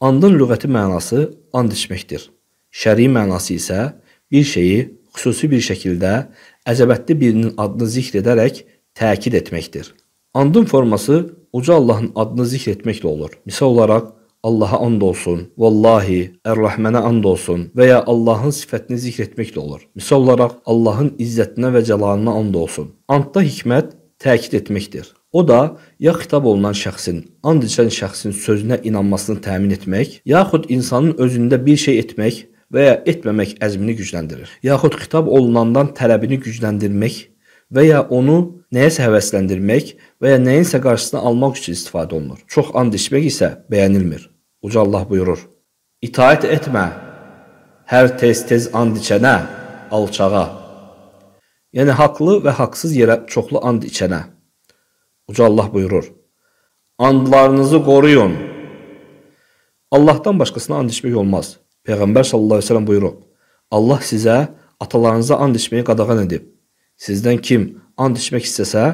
Andın lüğəti mənası and içməkdir. Şəri mənası isə bir şeyi xüsusi bir şəkildə əzəmətli birinin adını zikr edərək təkid etməkdir. Andın forması uca Allahın adını zikr etməklə olur. Misal olaraq Allaha and olsun, vallahi, Ər-Rəhmənə and olsun və ya Allahın sifətini zikr etməklə olur. Misal olaraq Allahın izzətinə və cəlalına and olsun. Andda hikmət təkid etməkdir. O da ya xitab olunan şəxsin, and içən şəxsin sözünə inanmasını təmin etmək, yaxud insanın özündə bir şey etmək və ya etməmək əzmini gücləndirir. Yaxud xitab olunandan tələbini gücləndirmək və ya onu nəyəsə həvəsləndirmək və ya nəyinsə qarşısını almaq üçün istifadə olunur. Çox and içmək isə bəyənilmir. Uca Allah buyurur: "İtaət etmə hər tez-tez and içənə, alçağa" Yəni haqlı və haqsız yerə çoxlu and içənə. Uca Allah buyurur: Andlarınızı qoruyun. Allahdan başqasına and içmək olmaz. Peyğəmbər sallallahu əleyhi və səlləm buyurub: Allah sizə atalarınıza and içməyi qadağan edib. Sizdən kim and içmək istəsə,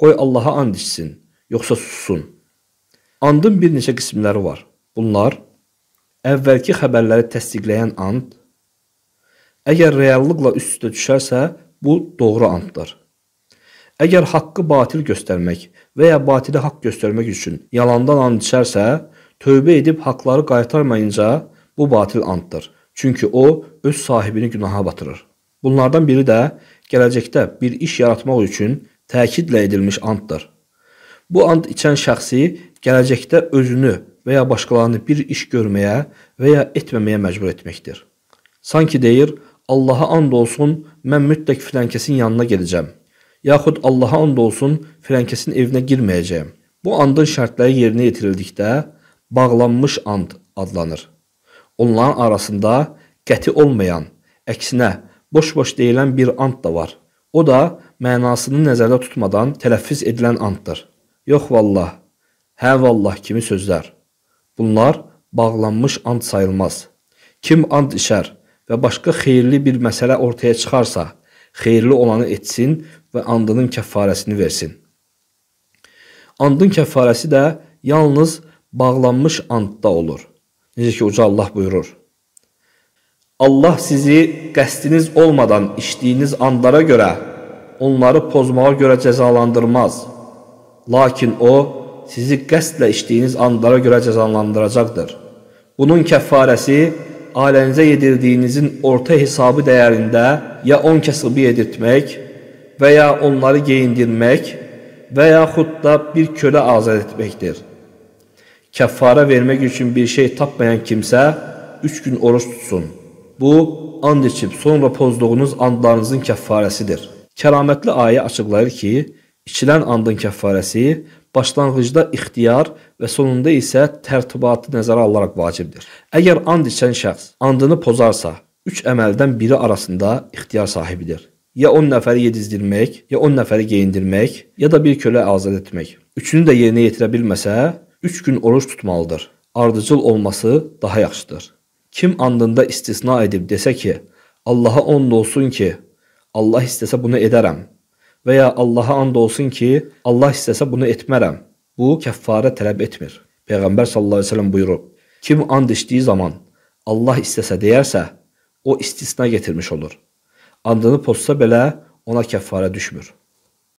qoy Allaha and içsin, yoxsa sussun. Andın bir neçə qismləri var. Bunlar əvvəlki xəbərləri təsdiqləyən and, əgər reallıqla üst-üstə düşərsə, Bu doğru antlar. Əgər haqqı batil göstərmək və ya batili haqq göstərmək üçün yalandan and içərsə, tövbə edib haqqları qaytarmayınca bu batil anddır. Çünki o öz sahibini günaha batırır. Bunlardan biri də gələcəkdə bir iş yaratmaq üçün təkidlə edilmiş anddır. Bu and içən şəxsi gələcəkdə özünü və ya başqalarını bir iş görməyə və ya etməməyə məcbur etməkdir. Sanki deyir, Allaha and olsun, mən mütləq filankəsin yanına gedəcəm. Yaxud Allaha and olsun filankəsin evinə girməyəcəyəm. Bu andın şərtləri yerinə yetirildikdə bağlanmış and adlanır. Onların arasında qəti olmayan, əksinə boş-boş deyilən bir and da var. O da mənasını nəzərdə tutmadan tələffüz edilən anddır. Yox vallah, hə vallah kimi sözlər. Bunlar bağlanmış and sayılmaz. Kim and içər, və başqa xeyirli bir məsələ ortaya çıxarsa, xeyirli olanı etsin və andının kəffarəsini versin. Andın kəffarəsi də yalnız bağlanmış andda olur. Necə ki uca Allah buyurur: Allah sizi qəsdiniz olmadan içdiyiniz andlara görə onları pozmağa görə cəzalandırmaz. Lakin o sizi qəsdlə içdiyiniz andlara görə cəzalandıracaqdır. Bunun kəffarəsi ailenize yedirdiğinizin orta hesabı değerinde ya on kəsbi yedirtmək veya onları geyindirmek veya hutta bir köle azad etmektir. Kəffara vermek için bir şey tapmayan kimse üç gün oruç tutsun. Bu and içip sonra pozduğunuz andlarınızın kəffarəsidir. Kəramətli ayə açıqlayır ki, içilən andın kəffarəsi başlanğıcda ixtiyar və sonunda isə tərtibatı nəzərə alaraq vacibdir. Əgər and içən şəxs andını pozarsa, 3 əməldən biri arasında ixtiyar sahibidir. Ya 10 nəfəri yedizdirmək, ya 10 nəfəri geyindirmək, ya da bir kölə azad etmək. Üçünü də yerinə yetirə bilməsə, 3 gün oruç tutmalıdır. Ardıcıl olması daha yaxşıdır. Kim andında istisna edib desə ki, Allaha and olsun ki, Allah istəsə bunu edərəm və ya Allaha and olsun ki, Allah istəsə bunu etmərəm. Bu kəffarə tələb etmir. Peyğəmbər sallallahu əleyhi və səlləm buyurub: Kim and içdiyi zaman Allah istəsə deyərsə, o istisna gətirmiş olur. Andını pozsa belə ona kəffarə düşmür.